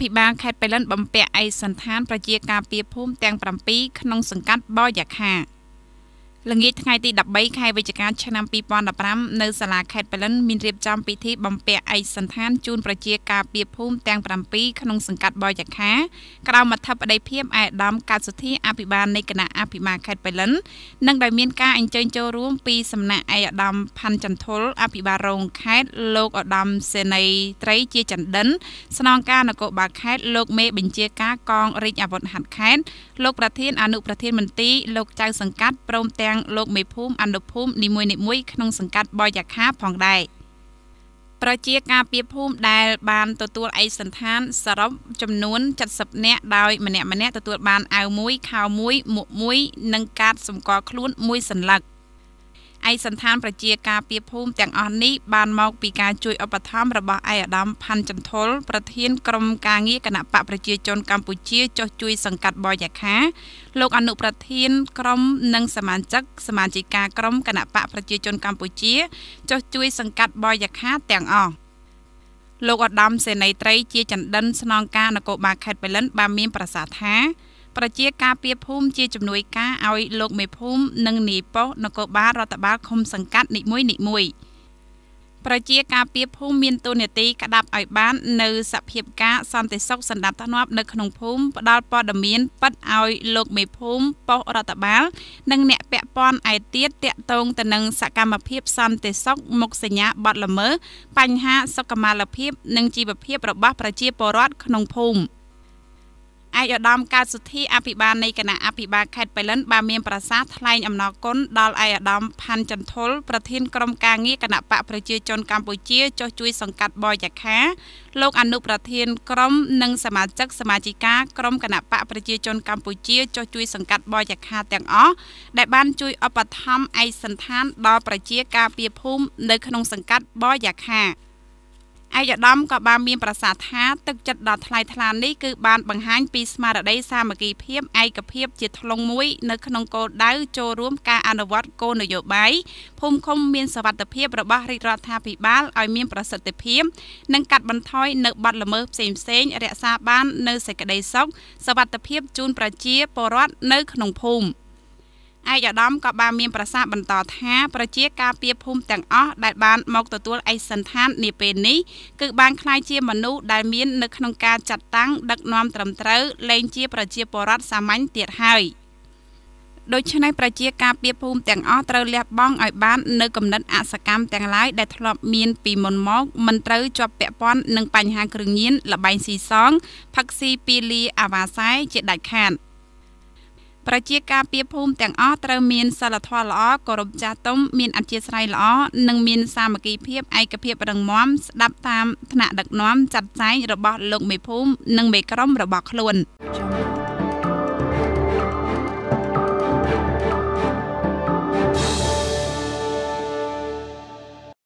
ភិបាលខេត្តបៃលិនបំពាក់ឯកសណ្ឋានប្រជាការពារភូមិទាំង7ក្នុងសង្កាត់បោយ៉ាខាល្ងាចថ្ងៃទី13ខែវិច្ឆិកាឆ្នាំ2015នៅសាលាខេត្តប៉លិនមានរៀបចំពិធីបំពាក់ឯកសន្តានជូនប្រជាការពីភូមិទាំង7ក្នុងសង្កាត់បរយខាក្រោមអធិបតីភាពឯកឧត្តមកាសុធាអភិបាលនៃគណៈអភិបាលខេត្តប៉លិននិងដោយមានការអញ្ជើញចូលរួមពីសំណាក់ឯកឧត្តមផាន់ចន្ទុលអភិបាលរងខេត្តលោកឧត្តមសេនីត្រីជាចន្ទិនស្នងការនគរបាលខេត្តលោកមេបញ្ជាការកងរាជអាវុធហត្ថខេត្តលោកប្រធានអនុប្រធានមន្ទីរលោកចៅសង្កាត់ព្រមទាំងទាំងលោកមេភូមិអនុភូមិនីមួយៗក្នុងសង្កាត់បយខាផងដែរប្រជាការពីភូមិដែលបាន ទទួលឯកសន្តានសរុប ចំនួន70នាក់ដោយម្នាក់ម្នាក់ទទួលបានអាវមួយខោមួយមួកមួយនិងកាតសម្គាល់ខ្លួនមួយសន្លឹកឯកសន្តានប្រជាការពីភូមិទាំងអស់នេះបានមកពីការជួយឧបត្ថម្ភរបស់ឯកឧត្តមផាន់ចន្ទុលប្រធានក្រុមការងារគណៈបកប្រជាជនកម្ពុជាចុះជួយសង្កាត់បរយ៉ាខាលោកអនុប្រធានក្រុមនិងសមាជិក សមាជិកាក្រុមគណៈបកប្រជាជនកម្ពុជា ចុះជួយសង្កាត់បរយ៉ាខាទាំងអស់លោកឧត្តមសេនីយត្រីជាចន្ទិនស្នងការនគរបាលខេត្តបៃលិនបានមានប្រសាសន៍ថាប្រជាការពីភូមិជាជំនួយការឲ្យលោក មេភូមិនិងនាយប៉ុស្តិ៍នគរបាលរដ្ឋបាលឃុំសង្កាត់នីមួយនីមួយប្រជាការពីភូមិមានទូនាទីក្តាប់ឲ្យបាននៅសភាពការសន្តិសុខសណ្ដាប់ធ្នាប់នៅក្នុងភូមិផ្ដល់ព័ត៌មានពិតឲ្យលោកមេភូមិប៉ុស្តិ៍រដ្ឋបាល និង អ្នកពាក់ព័ន្ធឯទៀតតាក់ទងទៅនឹង សកម្មភាពសន្តិសុខមុខសញ្ញាបាត់ល្មើសបញ្ហាសុខុមាលភាព និងជីវភាពរបស់ប្រជាពលរដ្ឋក្នុងភូមិ។ឯកឧត្តមកើតសុធីអភិបាលនៃគណៈអភិបាលខេត្តបៃលិនបានមានប្រសាសន៍ថ្លែងអំណរគុណដល់ឯកឧត្តមផាន់ចន្ទុលប្រធានក្រុមការងារគណៈបកប្រជាជនកម្ពុជាចុះជួយសង្កាត់បយខា លោកអនុប្រធានក្រុមនិងសមាជិកសមាជិកាក្រុមគណៈបកប្រជាជនកម្ពុជាចុះជួយ សង្កាត់បយខាទាំងអស់ដែល បានជួយឧបត្ថម្ភឯកសន្តានដល់ប្រជាការពារភូមិនៅក្នុងសង្កាត់បយខាឯកឧត្តមក៏បានមានប្រសាសន៍ថាទឹកចិត្តដ៏ថ្លៃថ្លានេះគឺបានបង្ហាញពីស្មារតីសាមគ្គីភាពឯកភាពជាធ្លុងមួយនៅក្នុងគោលដៅចូលរួមការអនុវត្តគោលនយោបាយភូមិឃុំមានសវត្ថភាពរបស់រាជរដ្ឋាភិបាលឲ្យមានប្រសិទ្ធភាព និងកាត់បន្ថយនៅបទល្មើសផ្សេងៗរក្សាបាននៅសេចក្តីសុខសវត្ថភាពជូនប្រជាពលរដ្ឋនៅក្នុងភូមិឯកឧត្តមក៏បានមានប្រសាសន៍បន្តថាប្រជាការពីភូមិទាំងអស់ដែលបានមកទទួលឯកសន្តាន នាពេលនេះគឺ បានក្លាយជាមនុស្សដែលមាននៅក្នុងការចាត់តាំងដឹកនាំត្រឹមត្រូវលែងជាប្រជាពលរដ្ឋសាមញ្ញទៀតហើយដូច្នេះប្រជាការពីភូមិទាំងអស់ត្រូវលះបង់ឲ្យបាននៅគំនិតអសកម្មទាំងឡាយដែលធ្លាប់មានពីមុនមកមិនត្រូវជាប់ពាក់ព័ន្ធនឹងបញ្ហាគ្រឿងញៀនលបែងស៊ីសងផឹកស៊ីពីលីអាវ៉ាសែជាដាច់ខាត។ប្រជាការពារភូមិទាំងអស់ត្រូវមានសិលធម៌ល្អគោរពចាស់ទុំមានអធ្យាស្រ័យល្អនិងមានសាមគ្គីភាពឯកភាពរឹងមាំស្ដាប់តាមថ្នាក់ដឹកនាំចាត់ចែងរបស់លោកមេភូមិនិងមេក្រុមរបស់ខ្លួន។